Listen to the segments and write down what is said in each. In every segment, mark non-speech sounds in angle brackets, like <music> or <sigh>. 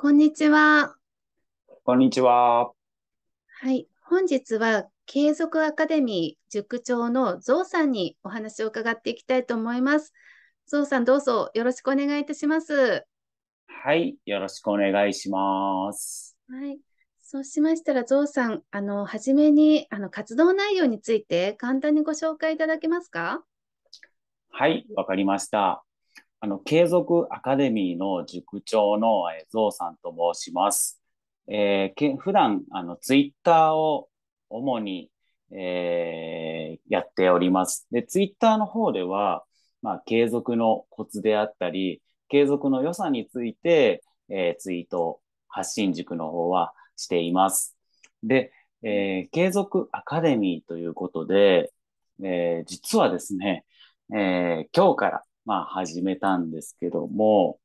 こんにちは。こんにちは。はい。本日は継続アカデミー塾長のゾウさんにお話を伺っていきたいと思います。ゾウさんどうぞよろしくお願いいたします。はい。よろしくお願いします。はい。そうしましたらゾウさん、あの、はじめにあの活動内容について簡単にご紹介いただけますかはい。わかりました。あの、継続アカデミーの塾長のゾウさんと申します。えー、け普段、あの、ツイッターを主に、えー、やっております。で、ツイッターの方では、まあ、継続のコツであったり、継続の良さについて、えー、ツイート、発信塾の方はしています。で、えー、継続アカデミーということで、えー、実はですね、えー、今日からまあ、始めたんですけども、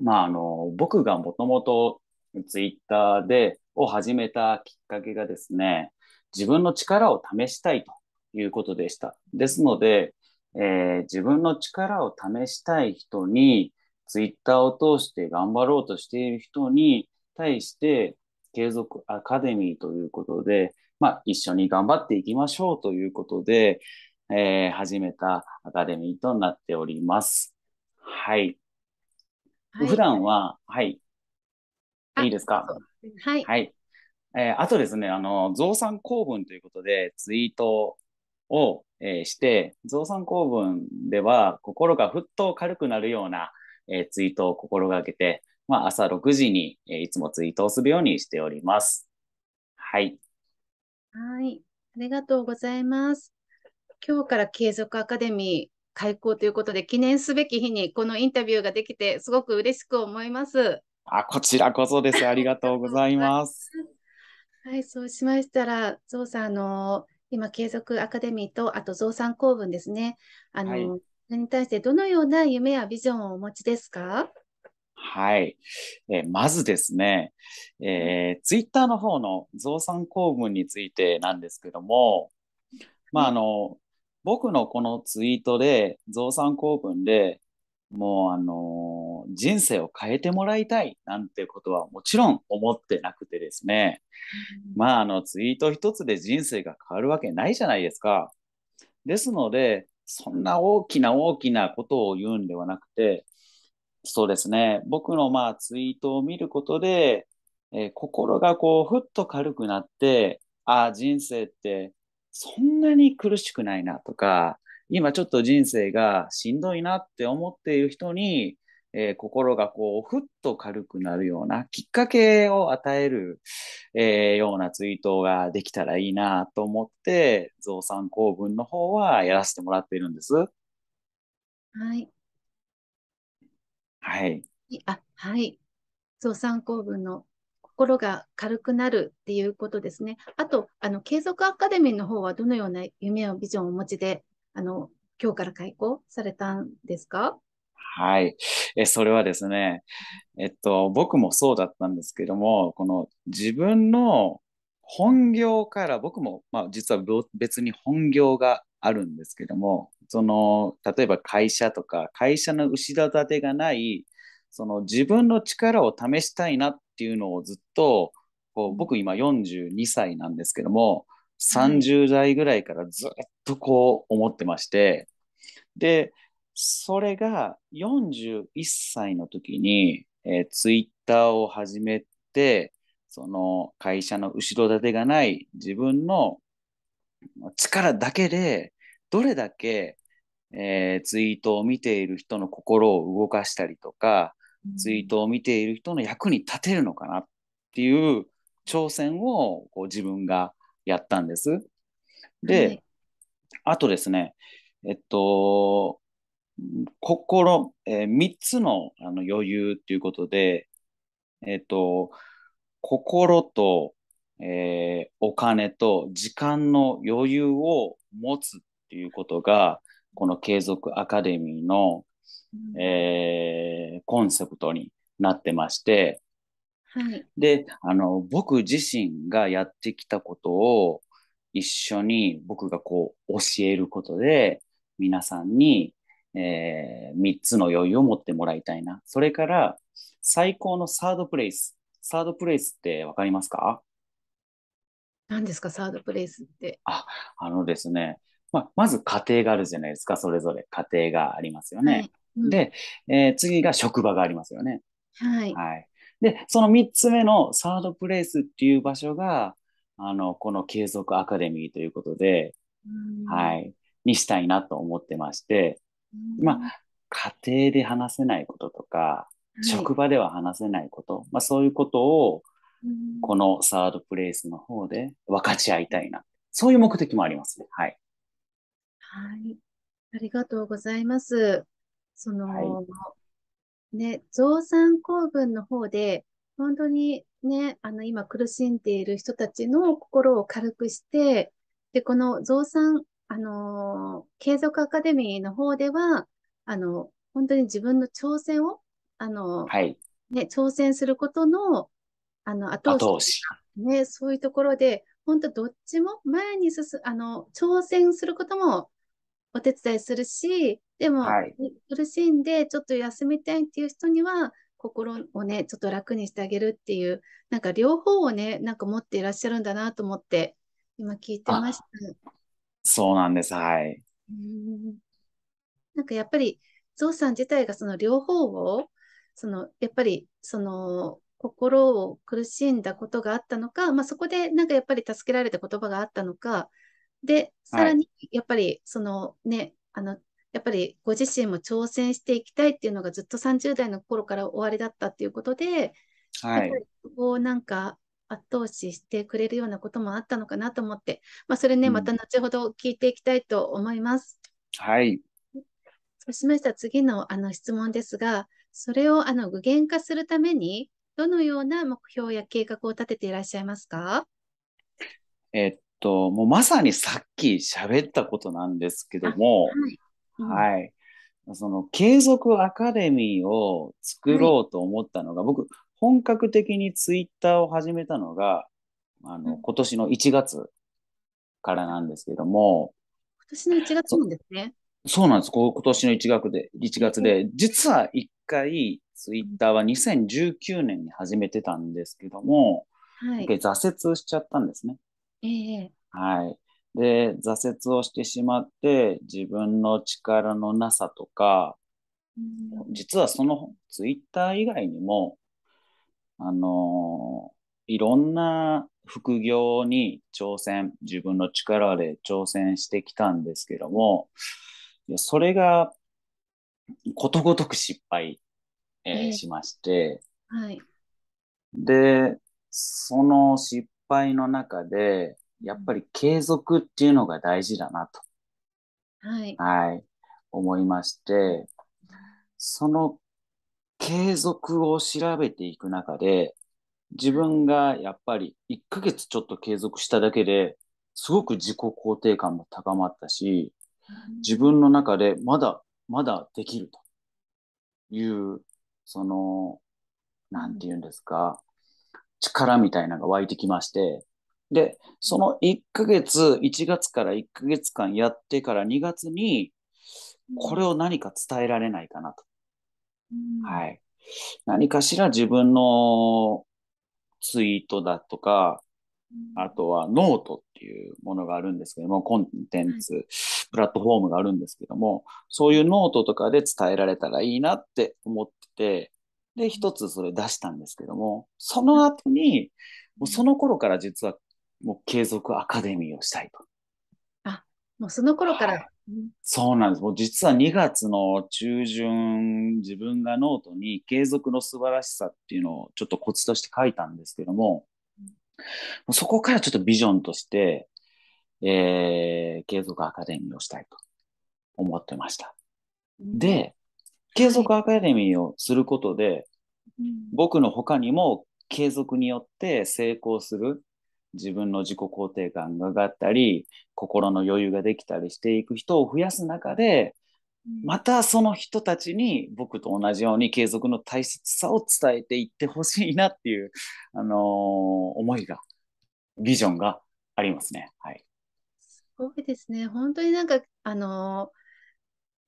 まあ、あの、僕がもともとツイッターで、を始めたきっかけがですね、自分の力を試したいということでした。ですので、えー、自分の力を試したい人に、ツイッターを通して頑張ろうとしている人に対して、継続アカデミーということで、まあ、一緒に頑張っていきましょうということで、えー、始めたアカデミーとなっております。はい。はい、普段は、はい。いいですかはい。はい。えー、あとですね、あの、増産公文ということで、ツイートを、えー、して、増産公文では、心がふっと軽くなるような、えー、ツイートを心がけて、まあ、朝6時に、えいつもツイートをするようにしております。はい。はい。ありがとうございます。今日から継続アカデミー開校ということで、記念すべき日にこのインタビューができて、すごく嬉しく思います。あ、こちらこそです。ありがとうございます。はい、そうしましたら、ゾウさん、あの今、継続アカデミーと、あと、ゾウさん公文ですね。あの、はい、それに対して、どのような夢やビジョンをお持ちですかはい、えー、まずですね、えー、ツイッターの方のさん公文についてなんですけども、まああの僕のこのツイートで、増産公文で、もうあのー、人生を変えてもらいたいなんてことはもちろん思ってなくてですね。うん、まああのツイート一つで人生が変わるわけないじゃないですか。ですので、そんな大きな大きなことを言うんではなくて、そうですね、僕のまあツイートを見ることで、えー、心がこうふっと軽くなって、ああ、人生ってそんなに苦しくないなとか、今ちょっと人生がしんどいなって思っている人に、えー、心がこう、ふっと軽くなるようなきっかけを与える、えー、ようなツイートができたらいいなと思って、増産公文の方はやらせてもらっているんです。はい。はい。あ、はい。増産公文の心が軽くなるっていうことですね。あと、あの、継続アカデミーの方はどのような夢やビジョンをお持ちで、あの、今日から開雇されたんですかはい。え、それはですね、えっと、僕もそうだったんですけども、この自分の本業から、僕も、まあ、実は別に本業があるんですけども、その、例えば会社とか、会社の後ろ盾がない、その自分の力を試したいなっっていうのをずっと、こう僕今42歳なんですけども、30代ぐらいからずっとこう思ってまして、で、それが41歳の時に、えー、ツイッターを始めて、その会社の後ろ盾がない自分の力だけで、どれだけ、えー、ツイートを見ている人の心を動かしたりとか、ツイートを見ている人の役に立てるのかなっていう挑戦をこう自分がやったんです。で、はい、あとですね、えっと、心、えー、3つのあの余裕っていうことで、えっと、心と、えー、お金と時間の余裕を持つっていうことが、この継続アカデミーのえー、コンセプトになってまして、はい、であの僕自身がやってきたことを一緒に僕がこう教えることで皆さんに、えー、3つの余裕を持ってもらいたいなそれから最高のサードプレイスサードプレイスって分かりますか何ですかサードプレイスって。ああのですね、ままず家庭があるじゃないですかそれぞれ家庭がありますよね。はいで、えー、次が職場がありますよね。はい。はい。で、その3つ目のサードプレイスっていう場所が、あの、この継続アカデミーということで、はい、にしたいなと思ってまして、まあ、家庭で話せないこととか、職場では話せないこと、まあ、そういうことを、このサードプレイスの方で分かち合いたいな。そういう目的もありますね。はい。はい。ありがとうございます。その、はい、ね、増産公文の方で、本当にね、あの、今苦しんでいる人たちの心を軽くして、で、この増産、あの継続アカデミーの方では、あの、本当に自分の挑戦を、あの、はい、ね、挑戦することの、あの、後押し。ね、そういうところで、本当どっちも前に進む、あの、挑戦することもお手伝いするし、でも、はい、苦しんでちょっと休みたいっていう人には、心をね、ちょっと楽にしてあげるっていう、なんか両方をね、なんか持っていらっしゃるんだなと思って、今聞いてました。そうなんです、はい。なんかやっぱり、ゾウさん自体がその両方を、そのやっぱりその心を苦しんだことがあったのか、まあ、そこでなんかやっぱり助けられた言葉があったのか、で、さらに、やっぱり、そのね、あの、やっぱりご自身も挑戦していきたいっていうのがずっと30代の頃から終わりだったっていうことで、はい、こう、なんか後押ししてくれるようなこともあったのかなと思って、まあ、それね、また後ほど聞いていきたいと思います。はい。そうしました次のあの質問ですが、それをあの具現化するために、どのような目標や計画を立てていらっしゃいますかえと、もうまさにさっき喋ったことなんですけども、はい、うんはいその継続アカデミーを作ろうと思ったのが、はい、僕、本格的にツイッターを始めたのが、あの、うん、今年の1月からなんですけども。今年の1月なんですね。そうなんです。今年の1月で、1月で、実は1回ツイッターは2019年に始めてたんですけども、はい、挫折しちゃったんですね。ええはい。で、挫折をしてしまって、自分の力のなさとか、うん、実はそのツイッター以外にも、あのいろんな副業に挑戦、自分の力で挑戦してきたんですけども、いやそれがことごとく失敗、えーえー、しまして、はい、で、その失敗の中で、やっぱり継続っていうのが大事だなと。はい。はい。思いまして、その継続を調べていく中で、自分がやっぱり1ヶ月ちょっと継続しただけで、すごく自己肯定感も高まったし、自分の中でまだまだできるという、その、なんて言うんですか、力みたいなのが湧いてきまして、で、その1ヶ月、1月から1ヶ月間やってから2月に、これを何か伝えられないかなと。はい。何かしら自分のツイートだとか、あとはノートっていうものがあるんですけども、コンテンツ、プラットフォームがあるんですけども、そういうノートとかで伝えられたらいいなって思ってて、で、一つそれ出したんですけども、その後に、もうその頃から実はもう継続アカデミーをしたいと。あ、もうその頃から、はい、そうなんです。もう実は2月の中旬、自分がノートに継続の素晴らしさっていうのをちょっとコツとして書いたんですけども、うそこからちょっとビジョンとして、えー、継続アカデミーをしたいと思ってました。うん、で、継続アカデミーをすることで、僕の他にも継続によって成功する自分の自己肯定感が上がったり心の余裕ができたりしていく人を増やす中でまたその人たちに僕と同じように継続の大切さを伝えていってほしいなっていう、あのー、思いがビジョンがありますね。はい、すごいですね。本当になんかあの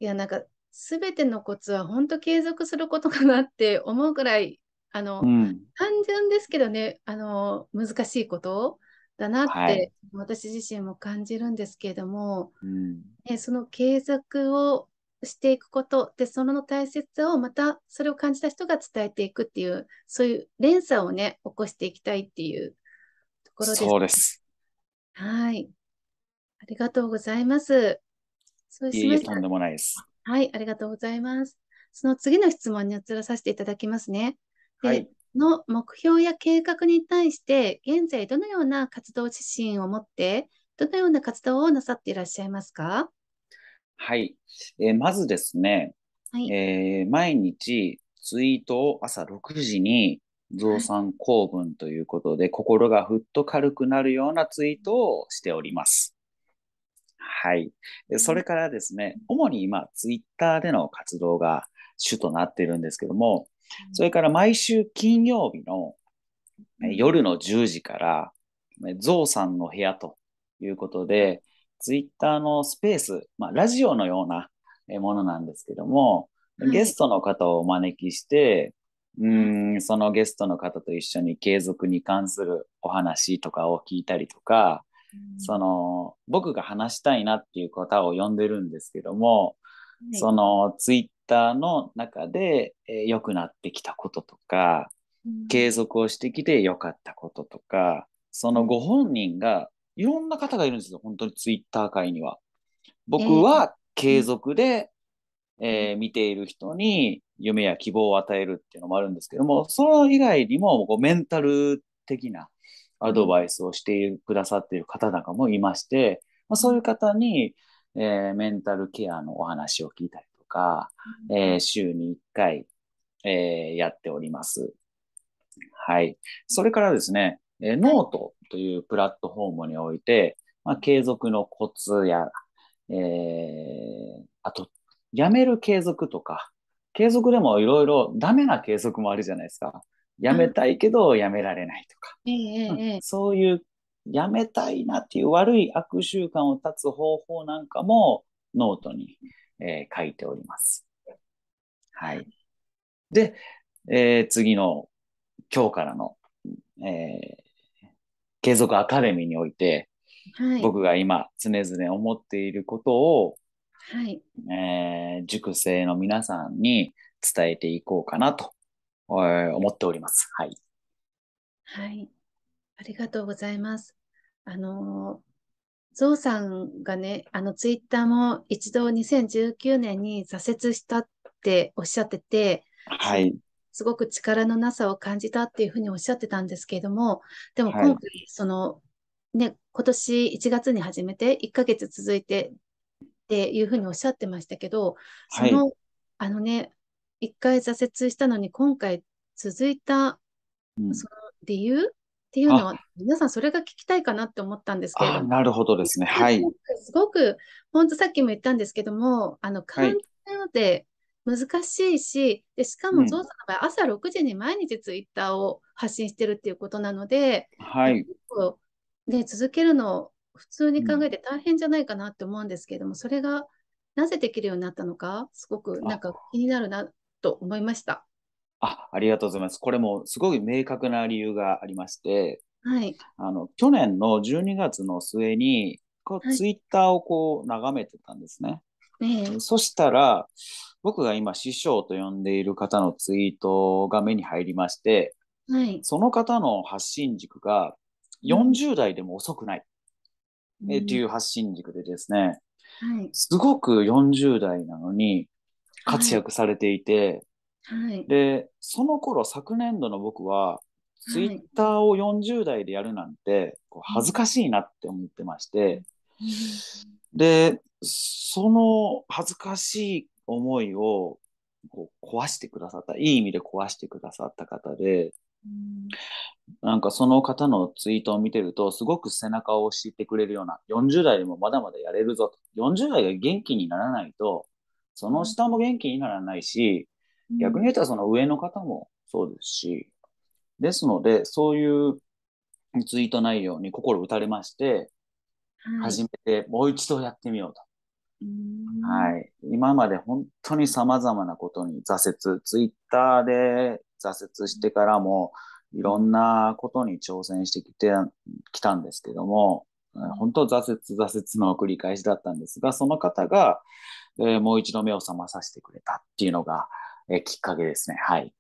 ー、いやなんかすべてのコツは本当継続することかなって思うくらい、あの、うん、単純ですけどね、あの、難しいことだなって、はい、私自身も感じるんですけれども、うん、ね、その継続をしていくことで、その大切さをまたそれを感じた人が伝えていくっていう、そういう連鎖をね、起こしていきたいっていうところです、そうです。はい。ありがとうございます。そうしました。いいとんでもないです。はい、ありがとうございます。その次の質問に移らさせていただきますね。はい、の目標や計画に対して、現在どのような活動指針を持って、どのような活動をなさっていらっしゃいますかはい、えー、まずですね、はい、えー、毎日ツイートを朝6時に増産公文ということで、はい、心がふっと軽くなるようなツイートをしております。はい。それからですね、主に今、ツイッターでの活動が主となっているんですけども、それから毎週金曜日の夜の10時から、ゾウさんの部屋ということで、ツイッターのスペース、まあ、ラジオのようなものなんですけども、ゲストの方をお招きして、はい、うんそのゲストの方と一緒に継続に関するお話とかを聞いたりとか、その僕が話したいなっていう方を呼んでるんですけども、はい、そのツイッターの中で良、えー、くなってきたこととか、うん、継続をしてきて良かったこととかそのご本人がいろんな方がいるんですよ本当にツイッター界には。僕は継続で、えー、えー、見ている人に夢や希望を与えるっていうのもあるんですけどもその以外にもこうメンタル的なアドバイスをしてくださっている方なんかもいまして、まあ、そういう方に、えー、メンタルケアのお話を聞いたりとか、うん、えー、週に1回、えー、やっております。はい。それからですね、えノートというプラットフォームにおいて、まあ、継続のコツや、えー、あと、やめる継続とか、継続でもいろいろダメな継続もあるじゃないですか。やめたいけどやめられないとか、うん、そういうやめたいなっていう悪い悪習慣を断つ方法なんかもノートに、えー、書いております。はい。で、えー、次の今日からの、えー、継続アカデミーにおいて、はい、僕が今常々思っていることを、はいえー、塾生の皆さんに伝えていこうかなと思っております。はい。はい。ありがとうございます。あの、ゾウさんがね、あの、ツイッターも一度2019年に挫折したっておっしゃってて、はい。すごく力のなさを感じたっていうふうにおっしゃってたんですけれども、でも今回、はい、その、ね、今年1月に始めて1ヶ月続いてっていうふうにおっしゃってましたけど、その、はい、あのね、一回挫折したのに今回続いたその理由、うん、っていうのは、皆さんそれが聞きたいかなって思ったんですけどなるほどですね。はい。すごく、本当さっきも言ったんですけども、あの、簡単で難しいし、はい、でしかも、ゾウさんの場合、朝6時に毎日ツイッターを発信してるっていうことなので、はい。続けるの普通に考えて大変じゃないかなって思うんですけども、うん、それがなぜできるようになったのか、すごくなんか気になるなと思いました。あありがとうございます。これもすごい明確な理由がありまして、はい、あの去年の12月の末にこう、はい、ツイッターをこう眺めてたんですね。えそしたら僕が今師匠と呼んでいる方のツイートが目に入りまして、はい、その方の発信軸が40代でも遅くない、っていう発信軸でですね、はい、すごく40代なのに活躍されていて、はい、でその頃昨年度の僕はツイッターを40代でやるなんてこう恥ずかしいなって思ってまして、でその恥ずかしい思いをこう壊してくださったいい意味で壊してくださった方で、うん、なんかその方のツイートを見てるとすごく背中を押してくれるような40代でもまだまだやれるぞと40代が元気にならないとその下も元気にならないし、うん、逆に言ったらその上の方もそうですし、ですので、そういうツイート内容に心打たれまして、はい、初めてもう一度やってみようと。うはい、今まで本当に様々なことに挫折、ツイッターで挫折してからも、いろんなことに挑戦してきてきたんですけども、本当挫折挫折の繰り返しだったんですが、その方が、で、もう一度目を覚まさせてくれたっていうのが、えー、きっかけですね。はい。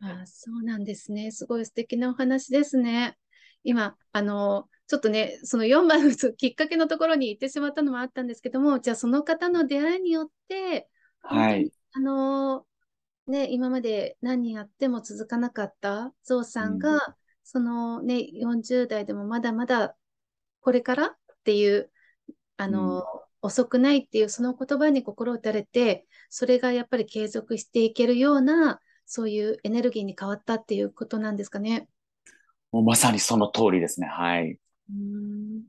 あそうなんですね。すごい素敵なお話ですね。今、あの、ちょっとね、その4番の <laughs> きっかけのところに行ってしまったのもあったんですけども、じゃあその方の出会いによって、はい。あの、ね、今まで何やっても続かなかったゾウさんが、うん、そのね、40代でもまだまだこれからっていう、あの、うん遅くないっていうその言葉に心打たれて、それがやっぱり継続していけるような、そういうエネルギーに変わったっていうことなんですかね。もうまさにその通りですね。はい。うん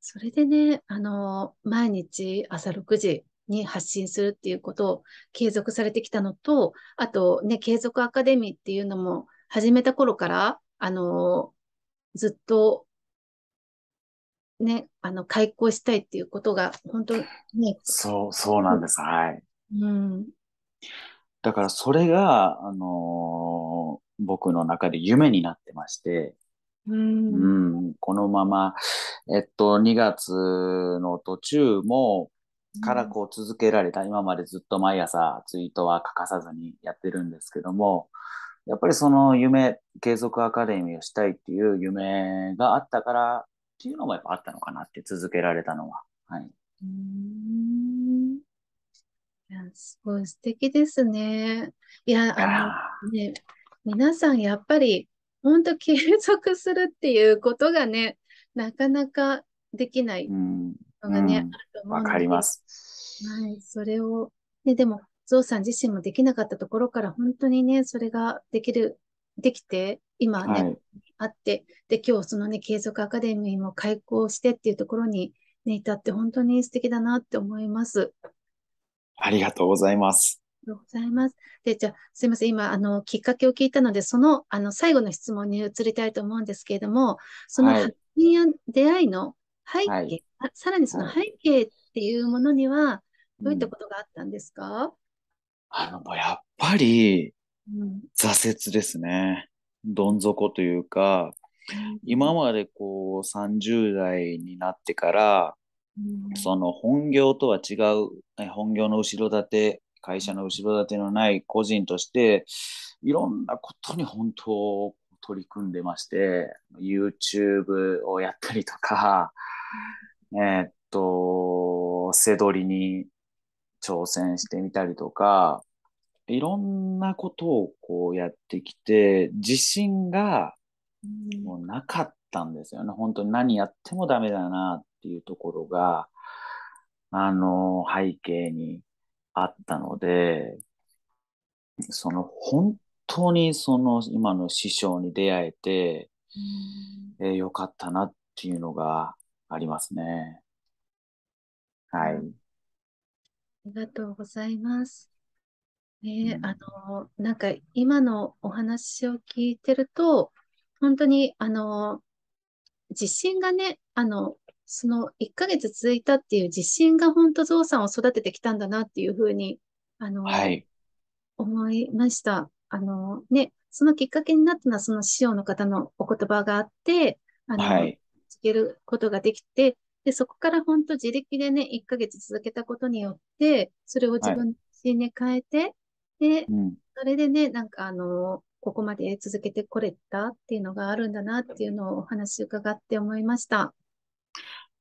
それでね、あの、毎日朝6時に発信するっていうことを継続されてきたのと、あとね、継続アカデミーっていうのも始めた頃から、あの、ずっとね、あの、開校したいっていうことが、本当ね。そう、そうなんです。はい。うん。だからそれが、あのー、僕の中で夢になってまして、うん、うん、このまま、えっと、2月の途中も、からこう続けられた、うん、今までずっと毎朝ツイートは欠かさずにやってるんですけども、やっぱりその夢、継続アカデミーをしたいっていう夢があったからっていうのもやっぱあったのかなって続けられたのは。はい。うんいやすごい素敵ですね。いや、あのね、皆さんやっぱり本当継続するっていうことがね、なかなかできないのがね、あると思うわかります。はい、それを、ね、でも、ゾウさん自身もできなかったところから本当にね、それができる、できて、今ね、はい、あって、で、今日そのね、継続アカデミーも開校してっていうところに、ね、至って本当に素敵だなって思います。ありがとうございます。ありがとうございます。で、じゃあ、すいません。今、あの、きっかけを聞いたので、その、あの、最後の質問に移りたいと思うんですけれども、その発見や出会いの背景、はい、さらにその背景っていうものには、どういったことがあったんですか、うん、あの、やっぱり、挫折ですね。どん底というか、今までこう30代になってから、その本業とは違う本業の後ろ盾会社の後ろ盾のない個人としていろんなことに本当取り組んでまして YouTube をやったりとか、えー、っと背取りに挑戦してみたりとかいろんなことをこうやってきて、自信がもうなかったんですよね。本当に何やってもダメだなっていうところが、あの、背景にあったので、その本当にその今の師匠に出会えて、ええよかったなっていうのがありますね。はい。ありがとうございます。ね、うん、あの、なんか今のお話を聞いてると、本当に、あの、地震がね、あの、その1ヶ月続いたっていう地震が本当ゾウさんを育ててきたんだなっていうふうに、あの、はい、思いました。あの、ね、そのきっかけになったのはその師匠の方のお言葉があって、あの、はい、続けることができて、で、そこから本当自力でね、1ヶ月続けたことによって、それを自分自身に変えて、で、うん、それでね、なんかあの、ここまで続けてこれたっていうのがあるんだなっていうのをお話伺って思いました。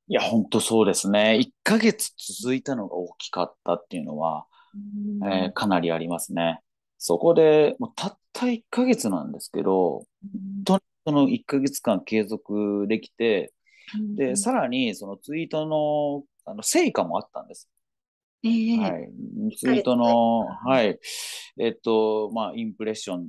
いや、本当そうですね。1ヶ月続いたのが大きかったっていうのは、うん、えー、かなりありますね。そこで、もうたった1ヶ月なんですけど、本当にその1ヶ月間継続できて、うん、で、さらにそのツイートのあの成果もあったんです。はい、ツイートの、はい、えっと、まあ、インプレッション、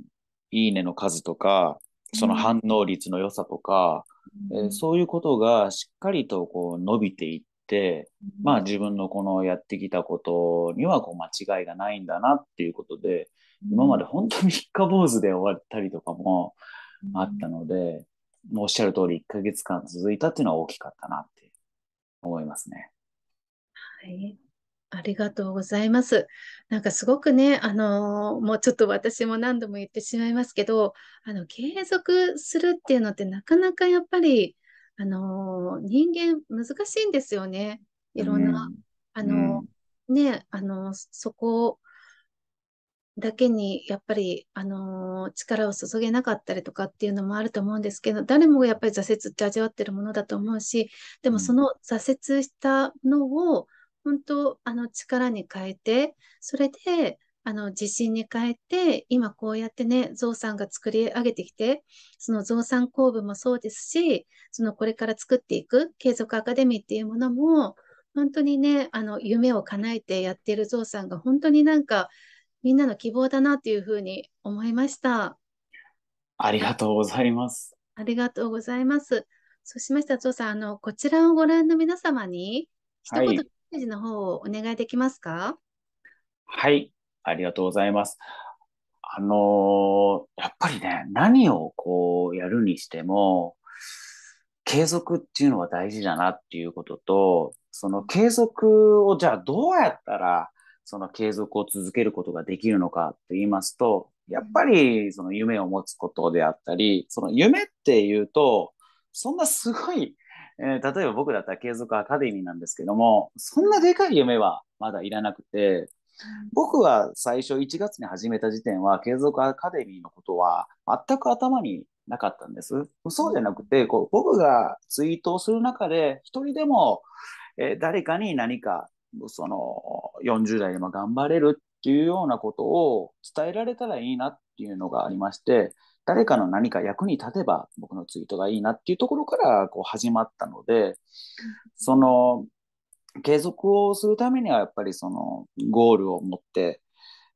いいねの数とか、その反応率の良さとか、うん、えー、そういうことがしっかりとこう伸びていって、うん、まあ自分のこのやってきたことにはこう間違いがないんだなっていうことで、うん、今まで本当に三日坊主で終わったりとかもあったので、もうおっしゃる通り1ヶ月間続いたっていうのは大きかったなって思いますね。はい。ありがとうございます。なんかすごくね、あのー、もうちょっと私も何度も言ってしまいますけど、あの、継続するっていうのってなかなかやっぱり、あのー、人間難しいんですよね。いろんな、うん、あの、うん、ね、あの、そこだけにやっぱり、あのー、力を注げなかったりとかっていうのもあると思うんですけど、誰もがやっぱり挫折って味わってるものだと思うし、でもその挫折したのを、本当、あの力に変えて、それで、あの自信に変えて、今こうやってね、ゾウさんが作り上げてきて、そのゾウさん工部もそうですし、そのこれから作っていく継続アカデミーっていうものも、本当にね、あの夢を叶えてやっているゾウさんが本当になんかみんなの希望だなというふうに思いました。ありがとうございます。ありがとうございます。そうしましたら、ゾウさん、あのこちらをご覧の皆様に、一言、はい、ージの方をお願いできますかはい、ありがとうございます。あのー、やっぱりね、何をこうやるにしても、継続っていうのは大事だなっていうことと、その継続をじゃあどうやったら、その継続を続けることができるのかと言いますと、やっぱりその夢を持つことであったり、その夢っていうと、そんなすごいえー、例えば僕だったら継続アカデミーなんですけども、そんなでかい夢はまだいらなくて、僕は最初1月に始めた時点は継続アカデミーのことは全く頭になかったんです。そうじゃなくて、こう僕がツイートをする中で一人でも、えー、誰かに何かその40代でも頑張れるっていうようなことを伝えられたらいいなっていうのがありまして、誰かの何か役に立てば僕のツイートがいいなっていうところからこう始まったので、その継続をするためにはやっぱりそのゴールを持って、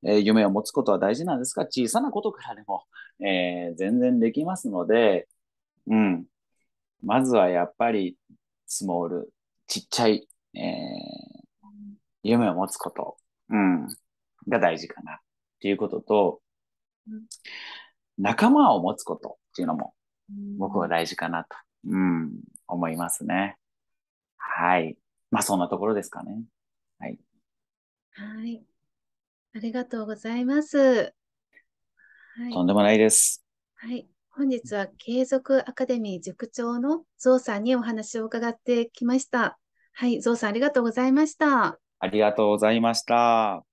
えー、夢を持つことは大事なんですが、小さなことからでも、<laughs> えー、全然できますので、うん。まずはやっぱりスモール、ちっちゃい、えー、夢を持つこと、うん、が大事かなっていうことと、うん仲間を持つことっていうのも、僕は大事かなと、うん、思いますね。はい。まあ、そんなところですかね。はい。はい。ありがとうございます。はい、とんでもないです。はい。本日は継続アカデミー塾長のゾウさんにお話を伺ってきました。はい、ゾウさんありがとうございました。ありがとうございました。